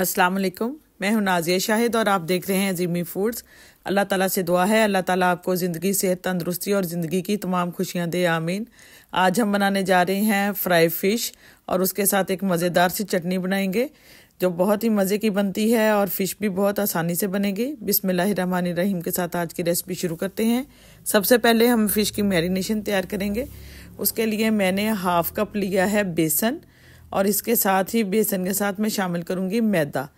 अस्सलाम वालेकुम मैं हूं नाजिया शाहिद और आप देख रहे हैं अजीमी फूड्स अल्लाह ताला से दुआ है अल्लाह ताला आपको ज़िंदगी सेहत तंदरुस्ती और ज़िंदगी की तमाम खुशियां दे आमीन आज हम बनाने जा रहे हैं फ्राई फ़िश और उसके साथ एक मज़ेदार सी चटनी बनाएंगे जो बहुत ही मज़े की बनती है और फ़िश भी बहुत आसानी से बनेगी बिसमिल्लर रहीम के साथ आज की रेसिपी शुरू करते हैं सबसे पहले हम फ़िश की मैरिनेशन तैयार करेंगे उसके लिए मैंने हाफ़ कप लिया है बेसन और इसके साथ ही बेसन के साथ मैं शामिल करूँगी मैदा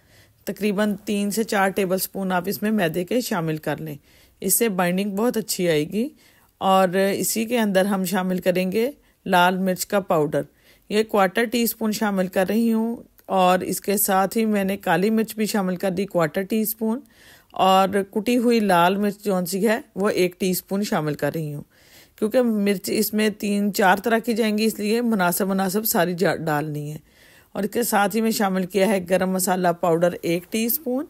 तकरीबन तीन से चार टेबल स्पून आप इसमें मैदे के शामिल कर लें इससे बाइंडिंग बहुत अच्छी आएगी और इसी के अंदर हम शामिल करेंगे लाल मिर्च का पाउडर ये क्वार्टर टी स्पून शामिल कर रही हूँ और इसके साथ ही मैंने काली मिर्च भी शामिल कर दी क्वार्टर टी स्पून और कुटी हुई लाल मिर्च जौन सी है वो एक टीस्पून शामिल कर रही हूँ क्योंकि मिर्च इसमें तीन चार तरह की जाएंगी इसलिए मुनासब मुनासब सारी डालनी है और इसके साथ ही मैं शामिल किया है गरम मसाला पाउडर एक टीस्पून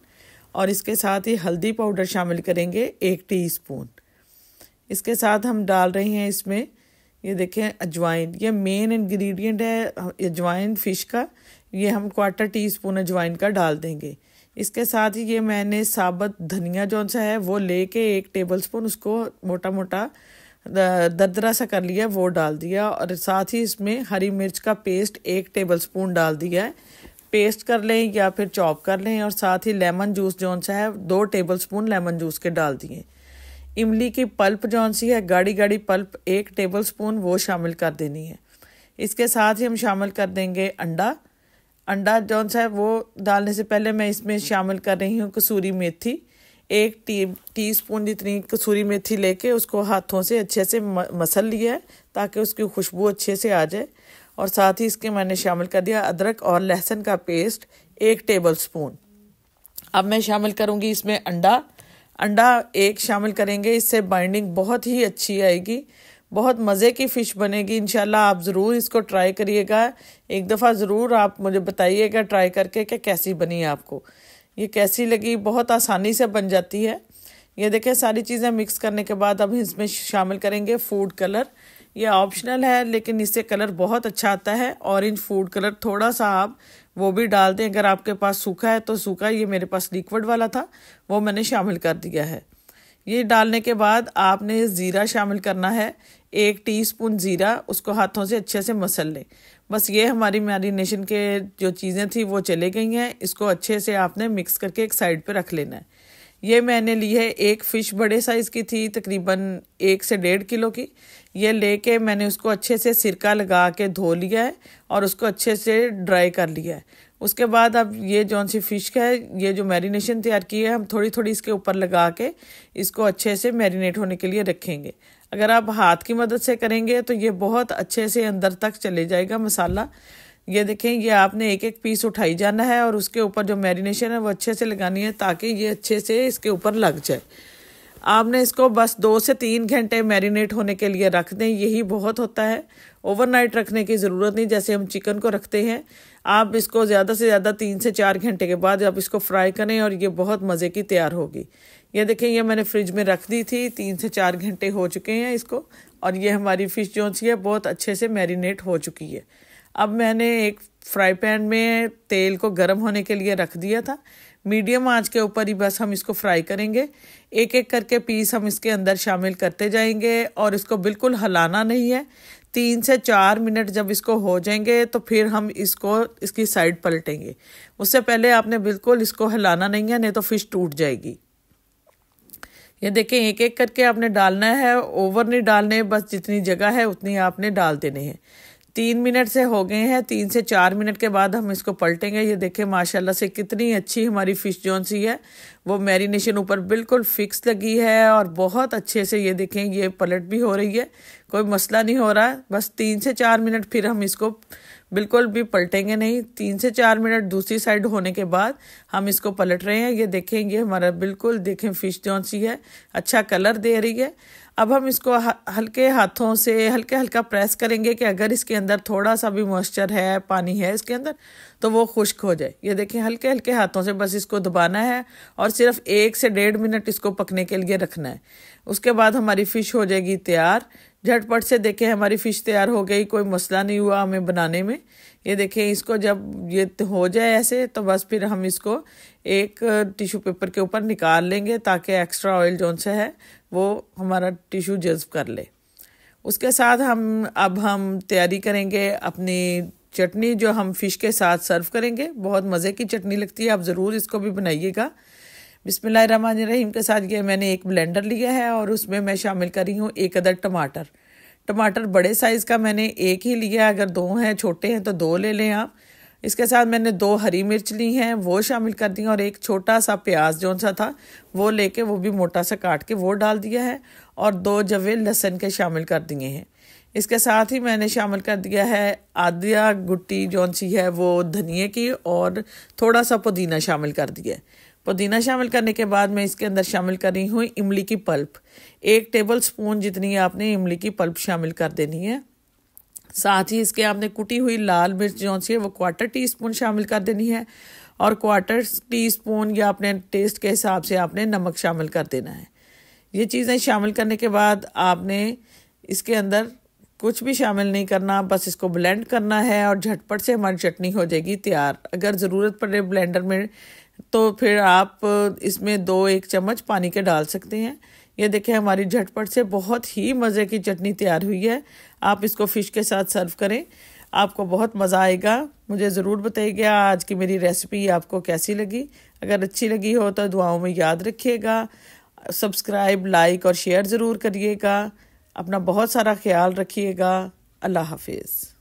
और इसके साथ ही हल्दी पाउडर शामिल करेंगे एक टीस्पून इसके साथ हम डाल रहे हैं इसमें ये देखें अजवाइन ये मेन इंग्रेडिएंट है अजवाइन फ़िश का ये हम क्वार्टर टी स्पून अजवाइन का डाल देंगे इसके साथ ही ये मैंने साबत धनिया जो सा है वो ले एक टेबल स्पून उसको मोटा मोटा दरदरा सा कर लिया वो डाल दिया और साथ ही इसमें हरी मिर्च का पेस्ट एक टेबल स्पून डाल दिया है पेस्ट कर लें या फिर चॉप कर लें और साथ ही लेमन जूस जौन सा है दो टेबल स्पून लेमन जूस के डाल दिए इमली की पल्प जौन सी है गाढ़ी गाढ़ी पल्प एक टेबल स्पून वो शामिल कर देनी है इसके साथ ही हम शामिल कर देंगे अंडा अंडा जौन सा है वो डालने से पहले मैं इसमें शामिल कर रही हूँ कसूरी मेथी एक टी टी स्पून जितनी कसूरी मेथी लेके उसको हाथों से अच्छे से मसल लिया ताकि उसकी खुशबू अच्छे से आ जाए और साथ ही इसके मैंने शामिल कर दिया अदरक और लहसुन का पेस्ट एक टेबल स्पून अब मैं शामिल करूँगी इसमें अंडा अंडा एक शामिल करेंगे इससे बाइंडिंग बहुत ही अच्छी आएगी बहुत मज़े की फ़िश बनेगी इन आप ज़रूर इसको ट्राई करिएगा एक दफ़ा ज़रूर आप मुझे बताइएगा ट्राई करके कि कैसी बनी आपको ये कैसी लगी बहुत आसानी से बन जाती है ये देखें सारी चीज़ें मिक्स करने के बाद अब इसमें शामिल करेंगे फूड कलर ये ऑप्शनल है लेकिन इससे कलर बहुत अच्छा आता है ऑरेंज फूड कलर थोड़ा सा आप वो भी डाल दें अगर आपके पास सूखा है तो सूखा ये मेरे पास लिक्विड वाला था वो मैंने शामिल कर दिया है ये डालने के बाद आपने ज़ीरा शामिल करना है एक टीस्पून ज़ीरा उसको हाथों से अच्छे से मसल लें बस ये हमारी मैरिनेशन के जो चीज़ें थी वो चले गई हैं इसको अच्छे से आपने मिक्स करके एक साइड पे रख लेना है ये मैंने ली है एक फ़िश बड़े साइज़ की थी तकरीबन एक से डेढ़ किलो की ये लेके मैंने उसको अच्छे से सिरका लगा के धो लिया है और उसको अच्छे से ड्राई कर लिया है उसके बाद अब ये जौन सी फ़िश है ये जो मैरिनेशन तैयार की है हम थोड़ी थोड़ी इसके ऊपर लगा के इसको अच्छे से मैरिनेट होने के लिए रखेंगे अगर आप हाथ की मदद से करेंगे तो ये बहुत अच्छे से अंदर तक चले जाएगा मसाला ये देखें ये आपने एक एक पीस उठाई जाना है और उसके ऊपर जो मैरिनेशन है वो अच्छे से लगानी है ताकि ये अच्छे से इसके ऊपर लग जाए आपने इसको बस दो से तीन घंटे मैरिनेट होने के लिए रख दें यही बहुत होता है ओवरनाइट रखने की ज़रूरत नहीं जैसे हम चिकन को रखते हैं आप इसको ज़्यादा से ज़्यादा तीन से चार घंटे के बाद आप इसको फ्राई करें और ये बहुत मज़े की तैयार होगी ये देखें ये मैंने फ्रिज में रख दी थी तीन से चार घंटे हो चुके हैं इसको और ये हमारी फ़िश जो सी है बहुत अच्छे से मैरिनेट हो चुकी है अब मैंने एक फ्राई पैन में तेल को गर्म होने के लिए रख दिया था मीडियम आंच के ऊपर ही बस हम इसको फ्राई करेंगे एक एक करके पीस हम इसके अंदर शामिल करते जाएंगे और इसको बिल्कुल हलाना नहीं है तीन से चार मिनट जब इसको हो जाएंगे तो फिर हम इसको इसकी साइड पलटेंगे उससे पहले आपने बिल्कुल इसको हलाना नहीं है नहीं तो फिश टूट जाएगी ये देखें एक एक करके आपने डालना है ओवर नहीं डालने बस जितनी जगह है उतनी आपने डाल देने हैं तीन मिनट से हो गए हैं तीन से चार मिनट के बाद हम इसको पलटेंगे ये देखें माशाल्लाह से कितनी अच्छी हमारी फ़िश जोन सी है वो मैरिनेशन ऊपर बिल्कुल फिक्स लगी है और बहुत अच्छे से ये देखें ये पलट भी हो रही है कोई मसला नहीं हो रहा बस तीन से चार मिनट फिर हम इसको बिल्कुल भी पलटेंगे नहीं तीन से चार मिनट दूसरी साइड होने के बाद हम इसको पलट रहे हैं ये देखें ये हमारा बिल्कुल देखें फ़िश जोन सी है अच्छा कलर दे रही है अब हम इसको हल्के हाथों से हल्के हल्का प्रेस करेंगे कि अगर इसके अंदर थोड़ा सा भी मॉइस्चर है पानी है इसके अंदर तो वो खुश्क हो जाए ये देखें हल्के हल्के हाथों से बस इसको दबाना है और सिर्फ एक से डेढ़ मिनट इसको पकने के लिए रखना है उसके बाद हमारी फ़िश हो जाएगी तैयार झटपट से देखें हमारी फ़िश तैयार हो गई कोई मसला नहीं हुआ हमें बनाने में ये देखें इसको जब ये हो जाए ऐसे तो बस फिर हम इसको एक टिशू पेपर के ऊपर निकाल लेंगे ताकि एक्स्ट्रा ऑयल जो सा है वो हमारा टिशू जज्ब कर ले उसके साथ हम अब हम तैयारी करेंगे अपनी चटनी जो हम फ़िश के साथ सर्व करेंगे बहुत मज़े की चटनी लगती है आप ज़रूर इसको भी बनाइएगा बिसमीम के साथ ये मैंने एक ब्लेंडर लिया है और उसमें मैं शामिल कर रही हूँ एक अदर टमाटर टमाटर बड़े साइज़ का मैंने एक ही लिया अगर दो हैं छोटे हैं तो दो ले लें आप इसके साथ मैंने दो हरी मिर्च ली हैं वो शामिल कर दी और एक छोटा सा प्याज जो सा था वो लेके वो भी मोटा सा काट के वो डाल दिया है और दो जवे लहसन के शामिल कर दिए हैं इसके साथ ही मैंने शामिल कर दिया है आधा गुट्टी जौन सी है वो धनिए की और थोड़ा सा पुदीना शामिल कर दिया है पुदीना शामिल करने के बाद मैं इसके अंदर शामिल कर रही हूँ इमली की पल्प एक टेबल स्पून जितनी आपने इमली की पल्प शामिल कर देनी है साथ ही इसके आपने कुटी हुई लाल मिर्च जो सी है वो क्वार्टर टी स्पून शामिल कर देनी है और क्वार्टर टी स्पून या अपने टेस्ट के हिसाब से आपने नमक शामिल कर देना है ये चीज़ें शामिल करने के बाद आपने इसके अंदर कुछ भी शामिल नहीं करना बस इसको ब्लेंड करना है और झटपट से हमारी चटनी हो जाएगी तैयार अगर ज़रूरत पड़े ब्लेंडर में तो फिर आप इसमें दो एक चम्मच पानी के डाल सकते हैं ये देखें हमारी झटपट से बहुत ही मज़े की चटनी तैयार हुई है आप इसको फ़िश के साथ सर्व करें आपको बहुत मज़ा आएगा मुझे ज़रूर बताइएगा आज की मेरी रेसिपी आपको कैसी लगी अगर अच्छी लगी हो तो दुआओं में याद रखिएगा सब्सक्राइब लाइक और शेयर ज़रूर करिएगा अपना बहुत सारा ख्याल रखिएगा अल्लाह हाफिज़